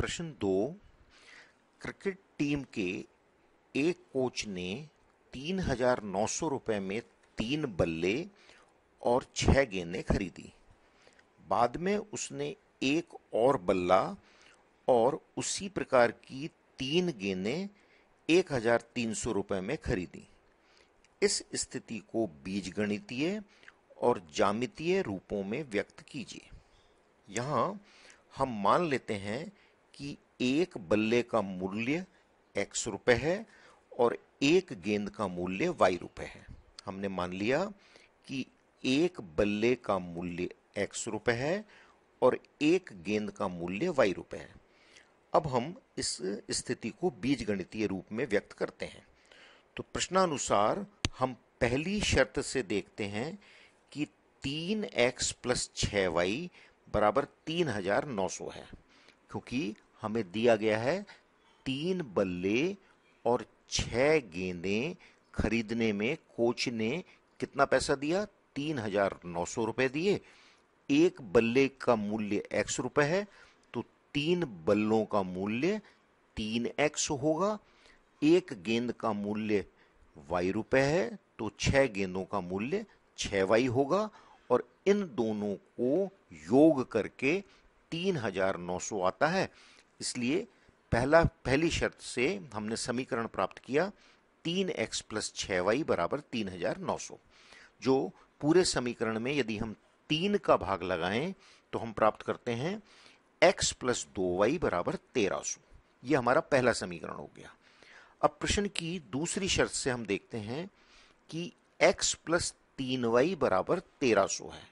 प्रश्न दो cricket team के एक कोच ने तीन हजार नौ सौ रुपए में तीन बल्ले और छह गेंदें खरीदी बाद में उसने एक और बल्ला और उसी प्रकार की तीन गेंदें एक हजार तीन सौ रुपए में खरीदी इस स्थिति को बीज और जामितीय रूपों में व्यक्त कीजिए यहाँ हम मान लेते हैं कि एक बल्ले का मूल्य एक्स रुपए है और एक गेंद का मूल्य वाई रुपए है हमने मान लिया कि एक बल्ले का मूल्य एक्स रुपए है और एक गेंद का मूल्य वाई रुपए है अब हम इस स्थिति को बीज रूप में व्यक्त करते हैं तो प्रश्नानुसार हम पहली शर्त से देखते हैं कि तीन एक्स प्लस छ वाई बराबर तीन हजार नौ सौ है क्योंकि हमें दिया गया है तीन बल्ले और छह गेंदें खरीदने में कोच ने कितना पैसा दिया तीन हजार नौ सौ रुपये दिए एक बल्ले का मूल्य एक्स रुपये है तो तीन बल्लों का मूल्य तीन एक्स होगा एक गेंद का मूल्य वाई रुपये है तो छह गेंदों का मूल्य छः वाई होगा और इन दोनों को योग करके तीन हजार नौ सौ आता है इसलिए पहला पहली शर्त से हमने समीकरण प्राप्त किया तीन एक्स प्लस छः वाई बराबर तीन हजार नौ सौ जो पूरे समीकरण में यदि हम तीन का भाग लगाएं तो हम प्राप्त करते हैं एक्स प्लस दो वाई बराबर तेरह सौ यह हमारा पहला समीकरण हो गया अब प्रश्न की दूसरी शर्त से हम देखते हैं कि एक्स प्लस तीन वाई बराबर तेरह सौ है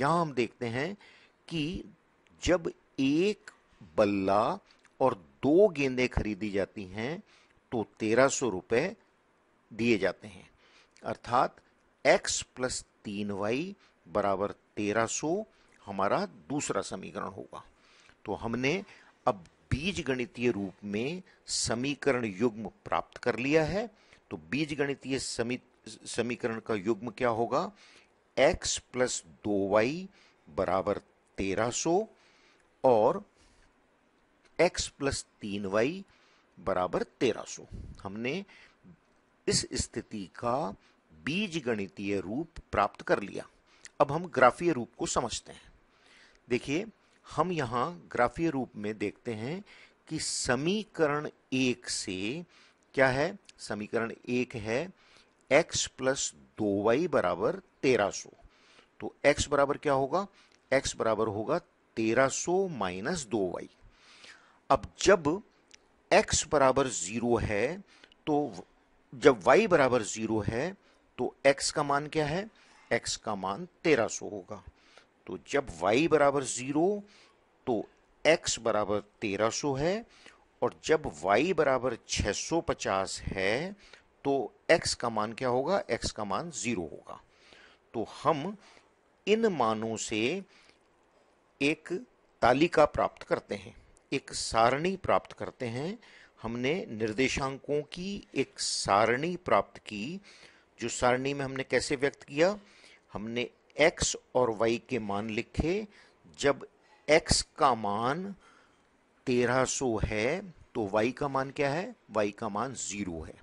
यहाँ हम देखते हैं कि जब एक बल्ला और दो गेंदे खरीदी जाती हैं तो तेरह सौ रुपये दिए जाते हैं अर्थात x प्लस तीन वाई बराबर तेरह सौ हमारा दूसरा समीकरण होगा तो हमने अब बीज गणितीय रूप में समीकरण युग्म प्राप्त कर लिया है तो बीज गणितीय समीकरण का युग्म क्या होगा x प्लस दो वाई बराबर तेरह सौ और एक्स प्लस तीन वाई बराबर तेरह सो हमने इस स्थिति का बीज गणितीय रूप प्राप्त कर लिया अब हम ग्राफीय रूप को समझते हैं देखिए हम यहां ग्राफीय रूप में देखते हैं कि समीकरण एक से क्या है समीकरण एक है x प्लस दो वाई बराबर तेरह सो तो x बराबर क्या होगा x बराबर होगा तेरह सो माइनस दो वाई अब जब x बराबर ज़ीरो है तो जब y बराबर ज़ीरो है तो x का मान क्या है x का मान 1300 होगा तो जब y बराबर ज़ीरो तो x बराबर 1300 है और जब y बराबर 650 है तो x का मान क्या होगा x का मान ज़ीरो होगा तो हम इन मानों से एक तालिका प्राप्त करते हैं एक सारणी प्राप्त करते हैं हमने निर्देशांकों की एक सारणी प्राप्त की जो सारणी में हमने कैसे व्यक्त किया हमने x और y के मान लिखे जब x का मान 1300 है तो y का मान क्या है y का मान जीरो है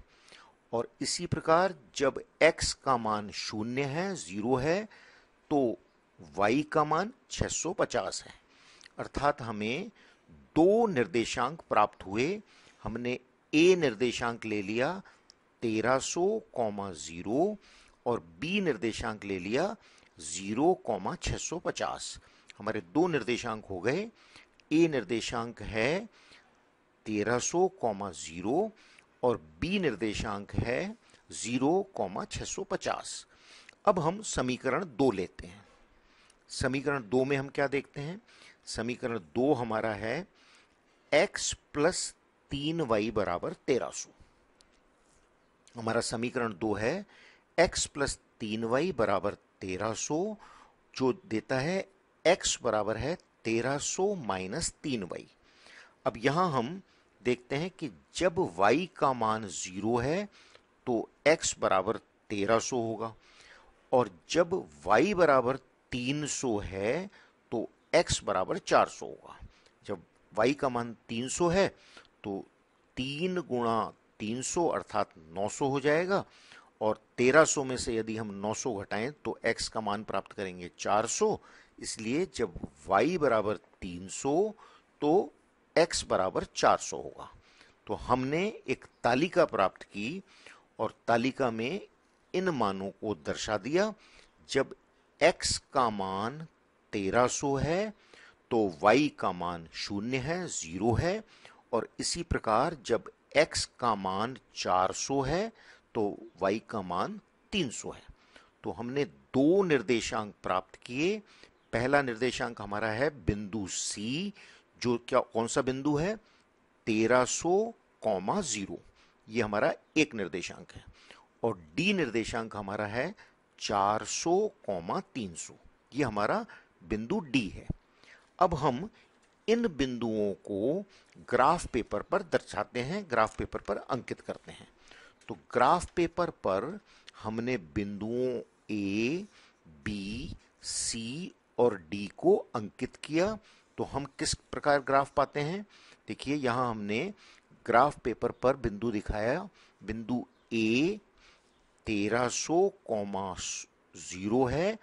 और इसी प्रकार जब x का मान शून्य है जीरो है तो y का मान 650 है अर्थात हमें दो निर्देशांक प्राप्त हुए हमने ए निर्देशांक ले लिया 1300.0 जीरो और बी निर्देशांक ले लिया जीरो हमारे दो निर्देशांक हो गए ए निर्देशांक है 1300.0 जीरो और बी निर्देशांक है जीरो अब हम समीकरण दो लेते हैं समीकरण दो में हम क्या देखते हैं समीकरण दो हमारा है एक्स प्लस तीन वाई बराबर तेरह सो हमारा समीकरण दो है एक्स प्लस तीन वाई बराबर तेरह सो जो देता है एक्स बराबर है तेरह सो माइनस तीन वाई अब यहां हम देखते हैं कि जब y का मान ज़ीरो है तो x बराबर तेरह सो होगा और जब y बराबर तीन सो है तो x बराबर चार सो होगा वाई का मान 300 है तो तीन गुणा तीन अर्थात 900 हो जाएगा और 1300 में से यदि हम 900 घटाएं तो x का मान प्राप्त करेंगे 400 इसलिए जब y बराबर 300 तो x बराबर 400 होगा तो हमने एक तालिका प्राप्त की और तालिका में इन मानों को दर्शा दिया जब x का मान 1300 है तो y का मान शून्य है ज़ीरो है और इसी प्रकार जब x का मान 400 है तो y का मान 300 है तो हमने दो निर्देशांक प्राप्त किए पहला निर्देशांक हमारा है बिंदु C जो क्या कौन सा बिंदु है 1300 कौमा ज़ीरो ये हमारा एक निर्देशांक है और डी निर्देशांक हमारा है 400 कौमा 300 ये हमारा बिंदु डी है अब हम इन बिंदुओं को ग्राफ पेपर पर दर्शाते हैं ग्राफ पेपर पर अंकित करते हैं तो ग्राफ पेपर पर हमने बिंदुओं ए बी सी और डी को अंकित किया तो हम किस प्रकार ग्राफ पाते हैं देखिए यहां हमने ग्राफ पेपर पर बिंदु दिखाया बिंदु ए 1300, जीरो है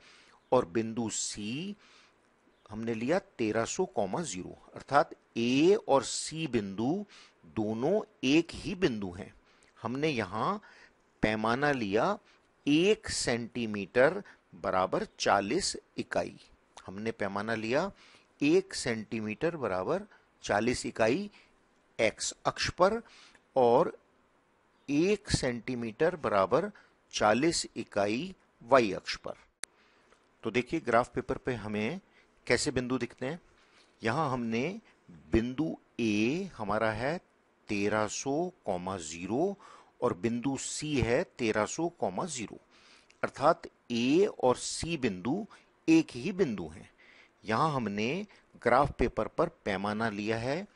और बिंदु सी हमने लिया 1300,0 अर्थात ए और सी बिंदु दोनों एक ही बिंदु हैं हमने यहां पैमाना लिया एक सेंटीमीटर बराबर 40 इकाई हमने पैमाना लिया एक सेंटीमीटर बराबर 40 इकाई एक्स अक्ष पर और एक सेंटीमीटर बराबर 40 इकाई वाई अक्ष पर तो देखिए ग्राफ पेपर पे हमें कैसे बिंदु दिखते हैं यहां हमने बिंदु ए हमारा है 1300 कॉमा और बिंदु सी है 1300 कॉमा जीरो अर्थात ए और सी बिंदु एक ही बिंदु हैं यहां हमने ग्राफ पेपर पर पैमाना लिया है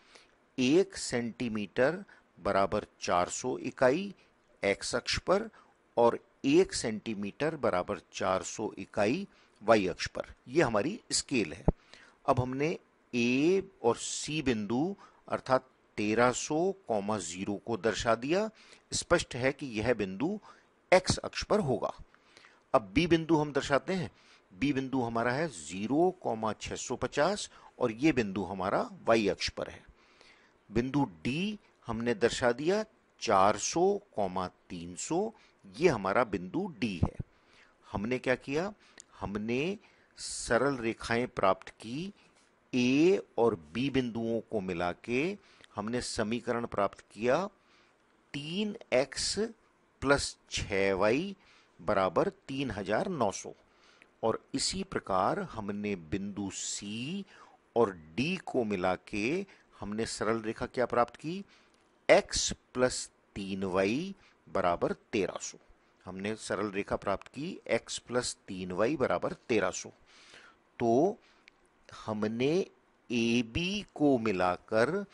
एक सेंटीमीटर बराबर 400 इकाई एक्स अक्ष पर और एक सेंटीमीटर बराबर 400 इकाई वाई अक्ष पर ये हमारी स्केल है अब हमने ए और सी बिंदु अर्थात तेरह जीरो को दर्शा दिया स्पष्ट है कि यह बिंदु एक्स अक्ष पर होगा अब बी बिंदु हम दर्शाते हैं बी बिंदु हमारा है 0,650 और यह बिंदु हमारा वाई अक्ष पर है बिंदु डी हमने दर्शा दिया 400,300 300 ये हमारा बिंदु डी है हमने क्या किया हमने सरल रेखाएं प्राप्त की ए और बी बिंदुओं को मिला के हमने समीकरण प्राप्त किया तीन एक्स प्लस छ वाई बराबर तीन हजार नौ सौ और इसी प्रकार हमने बिंदु सी और डी को मिला के हमने सरल रेखा क्या प्राप्त की एक्स प्लस तीन वाई बराबर तेरह सौ हमने सरल रेखा प्राप्त की x प्लस तीन वाई बराबर तेरह सो तो हमने ए बी को मिलाकर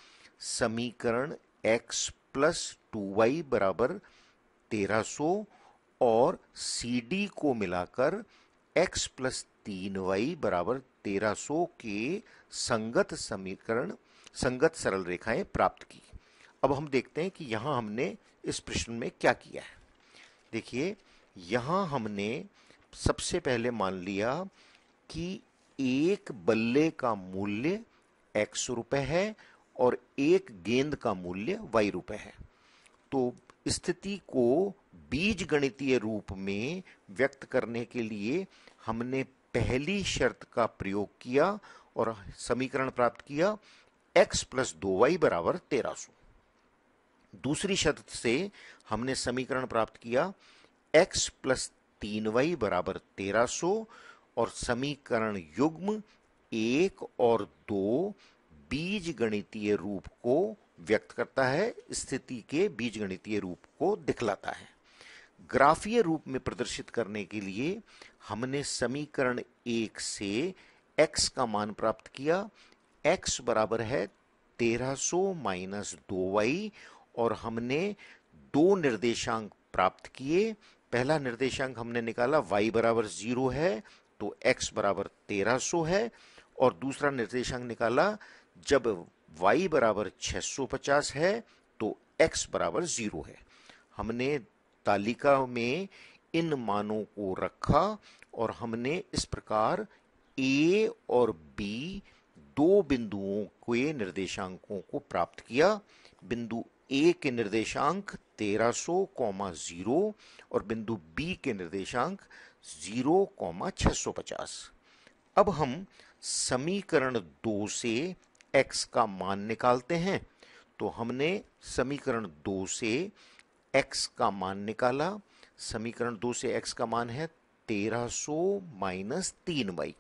समीकरण x प्लस टू वाई बराबर तेरह और सी डी को मिलाकर x प्लस तीन वाई बराबर तेरह सो के संगत समीकरण संगत सरल रेखाएं प्राप्त की अब हम देखते हैं कि यहां हमने इस प्रश्न में क्या किया है देखिए यहां हमने सबसे पहले मान लिया कि एक बल्ले का मूल्य एक्स रुपए है और एक गेंद का मूल्य वाई रुपए है तो स्थिति को बीज गणितीय रूप में व्यक्त करने के लिए हमने पहली शर्त का प्रयोग किया और समीकरण प्राप्त किया x प्लस दो वाई बराबर तेरह सौ दूसरी शर्त से हमने समीकरण प्राप्त किया x प्लस तीन वाई बराबर तेरह सो और समीकरण युग्म एक और दो बीज गणितीय रूप को व्यक्त करता है स्थिति के बीज गणितीय रूप को दिखलाता है ग्राफीय रूप में प्रदर्शित करने के लिए हमने समीकरण एक से x का मान प्राप्त किया x बराबर है 1300 माइनस दो वाई और हमने दो निर्देशांक प्राप्त किए पहला निर्देशांक हमने निकाला y बराबर जीरो है तो x बराबर तेरह सौ है और दूसरा निर्देशांक निकाला जब y बराबर पचास है तो x बराबर जीरो है हमने तालिका में इन मानों को रखा और हमने इस प्रकार a और b दो बिंदुओं के निर्देशांकों को प्राप्त किया बिंदु ए के निर्देशांक 1300,0 और बिंदु बी के निर्देशांक 0,650 अब हम समीकरण दो से x का मान निकालते हैं तो हमने समीकरण दो से x का मान निकाला समीकरण दो से x का मान है 1300 माइनस तीन वाई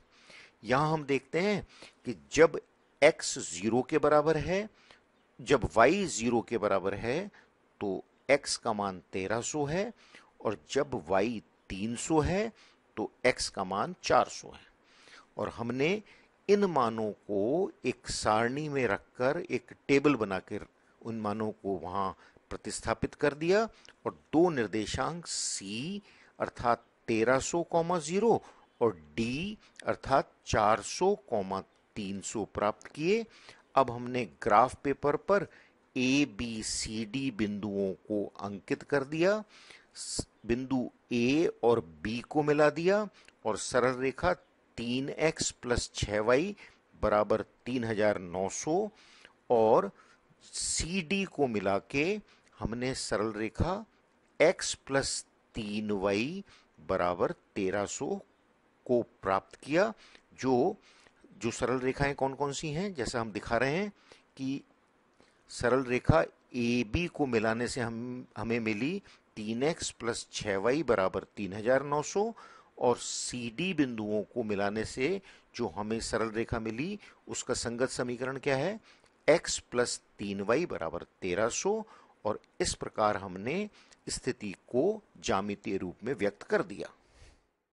यहां हम देखते हैं कि जब x जीरो के बराबर है जब y जीरो के बराबर है तो x का मान 1300 है और जब y 300 है तो x का मान 400 है और हमने इन मानों को एक सारणी में रखकर एक टेबल बनाकर उन मानों को वहाँ प्रतिस्थापित कर दिया और दो निर्देशांक c अर्थात तेरह जीरो और d अर्थात चार सौ प्राप्त किए अब हमने ग्राफ पेपर पर ए बी सी डी बिंदुओं को अंकित कर दिया बिंदु ए और बी को मिला दिया और सरल रेखा तीन एक्स प्लस छ वाई बराबर तीन हजार नौ सौ और सी डी को मिला के हमने सरल रेखा एक्स प्लस तीन वाई बराबर तेरह सो को प्राप्त किया जो जो सरल रेखाएं कौन कौन सी हैं जैसा हम दिखा रहे हैं कि सरल रेखा ए बी को मिलाने से हम हमें मिली तीन एक्स प्लस छः वाई बराबर तीन हजार नौ सौ और सी डी बिंदुओं को मिलाने से जो हमें सरल रेखा मिली उसका संगत समीकरण क्या है x प्लस तीन वाई बराबर तेरह सौ और इस प्रकार हमने स्थिति को जामितीय रूप में व्यक्त कर दिया